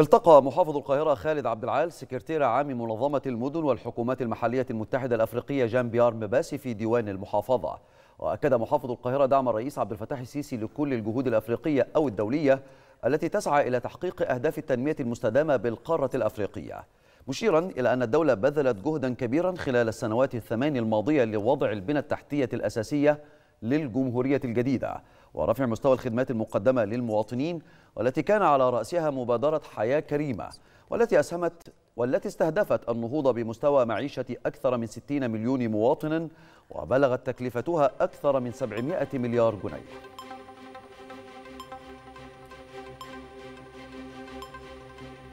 التقى محافظ القاهرة خالد عبد العال سكرتير عام منظمة المدن والحكومات المحلية المتحدة الأفريقية جان بيار مباسي في ديوان المحافظة وأكد محافظ القاهرة دعم الرئيس عبد الفتاح السيسي لكل الجهود الأفريقية أو الدولية التي تسعى إلى تحقيق أهداف التنمية المستدامة بالقارة الأفريقية مشيرا إلى أن الدولة بذلت جهدا كبيرا خلال السنوات الثمان الماضية لوضع البنى التحتية الأساسية للجمهورية الجديدة ورفع مستوى الخدمات المقدمة للمواطنين والتي كان على رأسها مبادرة حياة كريمة والتي أسهمت والتي استهدفت النهوض بمستوى معيشة أكثر من 60 مليون مواطن وبلغت تكلفتها أكثر من 700 مليار جنيه